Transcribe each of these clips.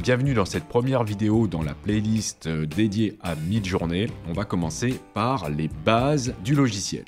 Bienvenue dans cette première vidéo dans la playlist euh, dédiée à Midjourney. On va commencer par les bases du logiciel.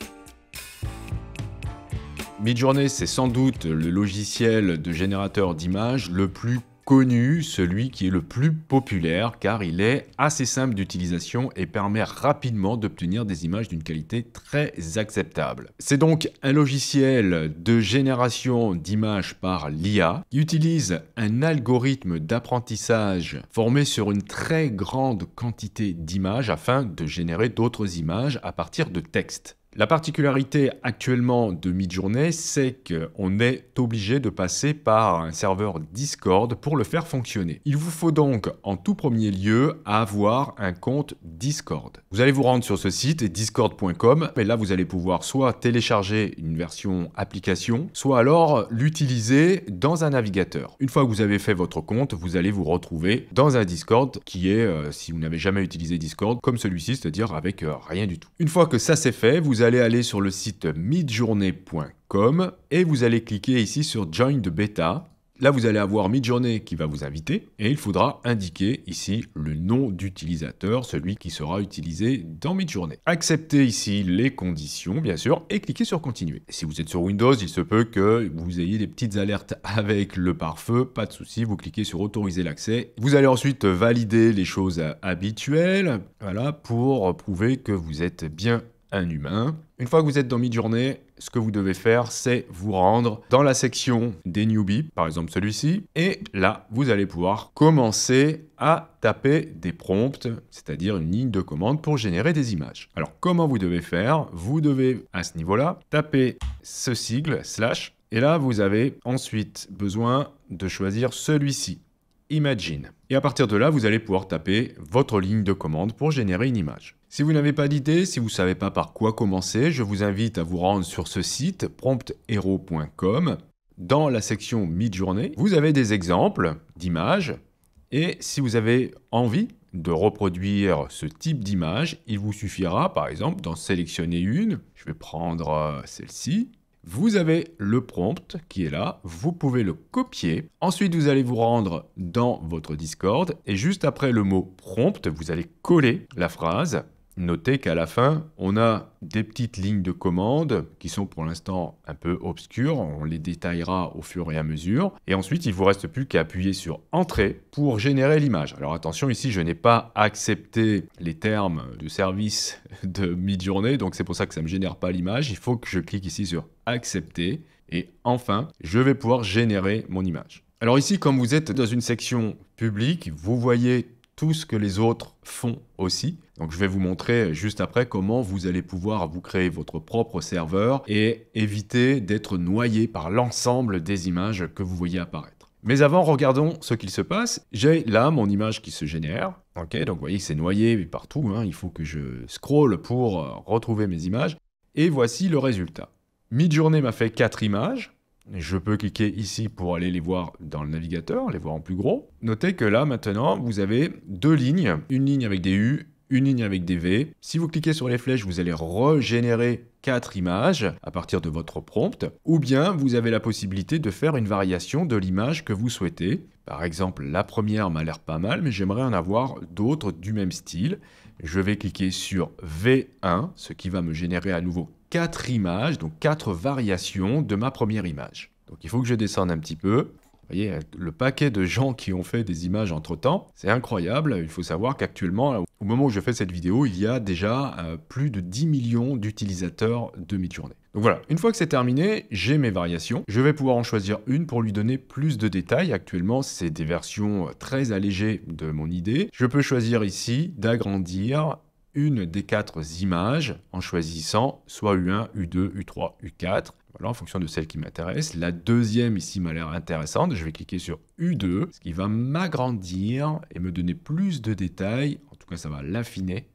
Midjourney, c'est sans doute le logiciel de générateur d'images le plus connu, celui qui est le plus populaire car il est assez simple d'utilisation et permet rapidement d'obtenir des images d'une qualité très acceptable. C'est donc un logiciel de génération d'images par l'IA qui utilise un algorithme d'apprentissage formé sur une très grande quantité d'images afin de générer d'autres images à partir de textes. La particularité actuellement de Midjourney, c'est qu'on est obligé de passer par un serveur Discord pour le faire fonctionner. Il vous faut donc en tout premier lieu avoir un compte Discord. Vous allez vous rendre sur ce site discord.com et là vous allez pouvoir soit télécharger une version application, soit alors l'utiliser dans un navigateur. Une fois que vous avez fait votre compte, vous allez vous retrouver dans un Discord qui est, euh, si vous n'avez jamais utilisé Discord, comme celui-ci, c'est-à-dire avec euh, rien du tout. Une fois que ça c'est fait, vous vous allez aller sur le site midjourney.com et vous allez cliquer ici sur Join the Beta. Là, vous allez avoir Midjourney qui va vous inviter et il faudra indiquer ici le nom d'utilisateur, celui qui sera utilisé dans Midjourney. Acceptez ici les conditions, bien sûr, et cliquez sur Continuer. Si vous êtes sur Windows, il se peut que vous ayez des petites alertes avec le pare-feu, pas de souci, vous cliquez sur Autoriser l'accès. Vous allez ensuite valider les choses habituelles, voilà, pour prouver que vous êtes bien un humain. Une fois que vous êtes dans mi journée ce que vous devez faire, c'est vous rendre dans la section des newbies, par exemple celui-ci, et là, vous allez pouvoir commencer à taper des prompts, c'est-à-dire une ligne de commande pour générer des images. Alors, comment vous devez faire Vous devez, à ce niveau-là, taper ce sigle, slash, et là, vous avez ensuite besoin de choisir celui-ci, Imagine. Et à partir de là, vous allez pouvoir taper votre ligne de commande pour générer une image. Si vous n'avez pas d'idée, si vous ne savez pas par quoi commencer, je vous invite à vous rendre sur ce site prompthero.com. Dans la section mid-journée, vous avez des exemples d'images. Et si vous avez envie de reproduire ce type d'image, il vous suffira par exemple d'en sélectionner une. Je vais prendre euh, celle-ci. Vous avez le prompt qui est là, vous pouvez le copier. Ensuite, vous allez vous rendre dans votre Discord et juste après le mot prompt, vous allez coller la phrase Notez qu'à la fin, on a des petites lignes de commande qui sont pour l'instant un peu obscures. On les détaillera au fur et à mesure. Et ensuite, il vous reste plus qu'à appuyer sur Entrée pour générer l'image. Alors attention, ici, je n'ai pas accepté les termes de service de mid-journée. Donc c'est pour ça que ça ne me génère pas l'image. Il faut que je clique ici sur Accepter. Et enfin, je vais pouvoir générer mon image. Alors ici, comme vous êtes dans une section publique, vous voyez tout ce que les autres font aussi. Donc je vais vous montrer juste après comment vous allez pouvoir vous créer votre propre serveur et éviter d'être noyé par l'ensemble des images que vous voyez apparaître. Mais avant, regardons ce qu'il se passe. J'ai là mon image qui se génère. Ok, donc vous voyez que c'est noyé partout. Hein. Il faut que je scroll pour euh, retrouver mes images. Et voici le résultat. journée m'a fait quatre images. Je peux cliquer ici pour aller les voir dans le navigateur, les voir en plus gros. Notez que là, maintenant, vous avez deux lignes. Une ligne avec des U, une ligne avec des V. Si vous cliquez sur les flèches, vous allez régénérer quatre images à partir de votre prompt, ou bien vous avez la possibilité de faire une variation de l'image que vous souhaitez. Par exemple, la première m'a l'air pas mal, mais j'aimerais en avoir d'autres du même style. Je vais cliquer sur V1, ce qui va me générer à nouveau quatre images, donc quatre variations de ma première image. Donc il faut que je descende un petit peu. Vous voyez, le paquet de gens qui ont fait des images entre-temps, c'est incroyable. Il faut savoir qu'actuellement, au moment où je fais cette vidéo, il y a déjà euh, plus de 10 millions d'utilisateurs de mi-journée. Donc voilà, une fois que c'est terminé, j'ai mes variations. Je vais pouvoir en choisir une pour lui donner plus de détails. Actuellement, c'est des versions euh, très allégées de mon idée. Je peux choisir ici d'agrandir une des quatre images en choisissant soit U1, U2, U3, U4, voilà, en fonction de celle qui m'intéresse. La deuxième ici m'a l'air intéressante, je vais cliquer sur U2, ce qui va m'agrandir et me donner plus de détails, en tout cas ça va l'affiner,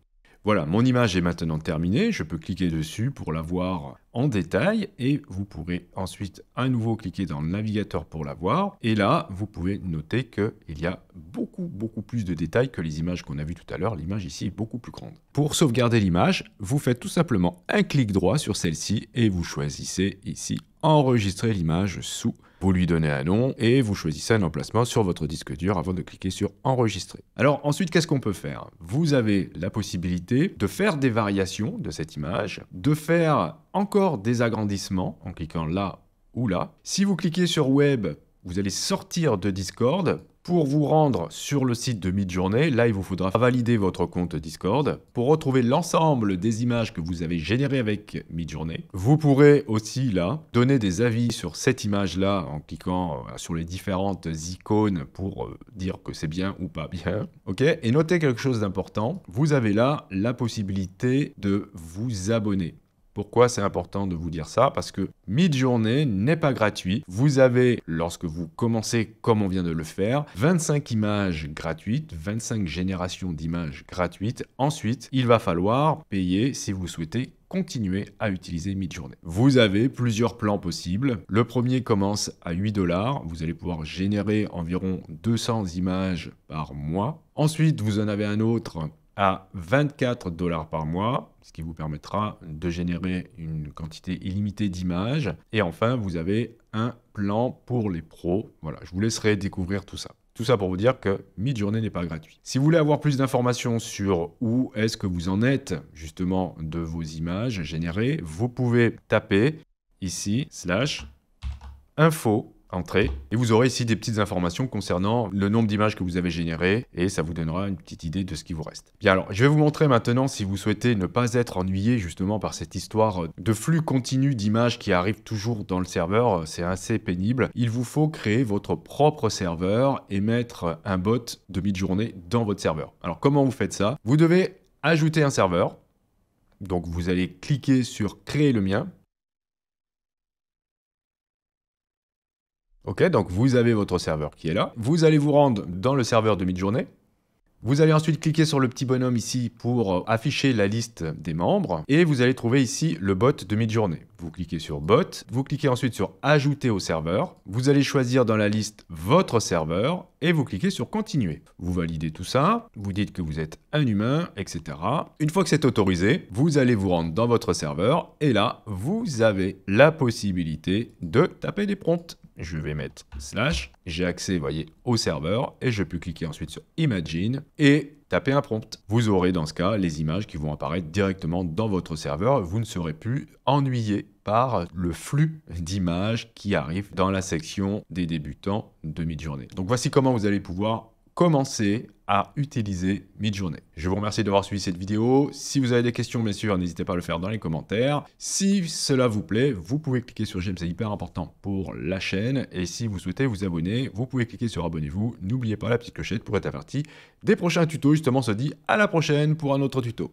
voilà, mon image est maintenant terminée, je peux cliquer dessus pour la voir en détail et vous pourrez ensuite à nouveau cliquer dans le navigateur pour la voir. Et là, vous pouvez noter qu'il y a beaucoup, beaucoup plus de détails que les images qu'on a vues tout à l'heure. L'image ici est beaucoup plus grande. Pour sauvegarder l'image, vous faites tout simplement un clic droit sur celle-ci et vous choisissez ici « Enregistrer l'image sous » Vous lui donnez un nom et vous choisissez un emplacement sur votre disque dur avant de cliquer sur enregistrer. Alors ensuite, qu'est-ce qu'on peut faire Vous avez la possibilité de faire des variations de cette image, de faire encore des agrandissements en cliquant là ou là. Si vous cliquez sur web, vous allez sortir de Discord pour vous rendre sur le site de Midjourney, là il vous faudra valider votre compte Discord. Pour retrouver l'ensemble des images que vous avez générées avec Midjourney, vous pourrez aussi là donner des avis sur cette image là en cliquant euh, sur les différentes icônes pour euh, dire que c'est bien ou pas bien. Ok Et notez quelque chose d'important, vous avez là la possibilité de vous abonner. Pourquoi c'est important de vous dire ça Parce que mid-journée n'est pas gratuit. Vous avez, lorsque vous commencez comme on vient de le faire, 25 images gratuites, 25 générations d'images gratuites. Ensuite, il va falloir payer si vous souhaitez continuer à utiliser Midjourney. Vous avez plusieurs plans possibles. Le premier commence à 8 dollars. Vous allez pouvoir générer environ 200 images par mois. Ensuite, vous en avez un autre à 24 dollars par mois, ce qui vous permettra de générer une quantité illimitée d'images. Et enfin, vous avez un plan pour les pros. Voilà, je vous laisserai découvrir tout ça. Tout ça pour vous dire que Midjourney n'est pas gratuit. Si vous voulez avoir plus d'informations sur où est-ce que vous en êtes justement de vos images générées, vous pouvez taper ici slash info Entrée. Et vous aurez ici des petites informations concernant le nombre d'images que vous avez générées et ça vous donnera une petite idée de ce qui vous reste. Bien alors, je vais vous montrer maintenant si vous souhaitez ne pas être ennuyé justement par cette histoire de flux continu d'images qui arrivent toujours dans le serveur, c'est assez pénible. Il vous faut créer votre propre serveur et mettre un bot de mid-journée dans votre serveur. Alors comment vous faites ça Vous devez ajouter un serveur. Donc vous allez cliquer sur créer le mien Ok, donc vous avez votre serveur qui est là. Vous allez vous rendre dans le serveur de mid-journée. Vous allez ensuite cliquer sur le petit bonhomme ici pour euh, afficher la liste des membres et vous allez trouver ici le bot de mid-journée. Vous cliquez sur bot, vous cliquez ensuite sur ajouter au serveur, vous allez choisir dans la liste votre serveur et vous cliquez sur continuer. Vous validez tout ça, vous dites que vous êtes un humain, etc. Une fois que c'est autorisé, vous allez vous rendre dans votre serveur et là, vous avez la possibilité de taper des prompts je vais mettre slash, j'ai accès, voyez, au serveur, et je peux cliquer ensuite sur Imagine, et taper un prompt. Vous aurez dans ce cas les images qui vont apparaître directement dans votre serveur, vous ne serez plus ennuyé par le flux d'images qui arrive dans la section des débutants de demi-journée. Donc voici comment vous allez pouvoir commencer à utiliser Midjourney. Je vous remercie d'avoir suivi cette vidéo. Si vous avez des questions, bien sûr, n'hésitez pas à le faire dans les commentaires. Si cela vous plaît, vous pouvez cliquer sur j'aime, c'est hyper important pour la chaîne. Et si vous souhaitez vous abonner, vous pouvez cliquer sur abonnez-vous. N'oubliez pas la petite clochette pour être averti des prochains tutos. Justement, on se dit à la prochaine pour un autre tuto.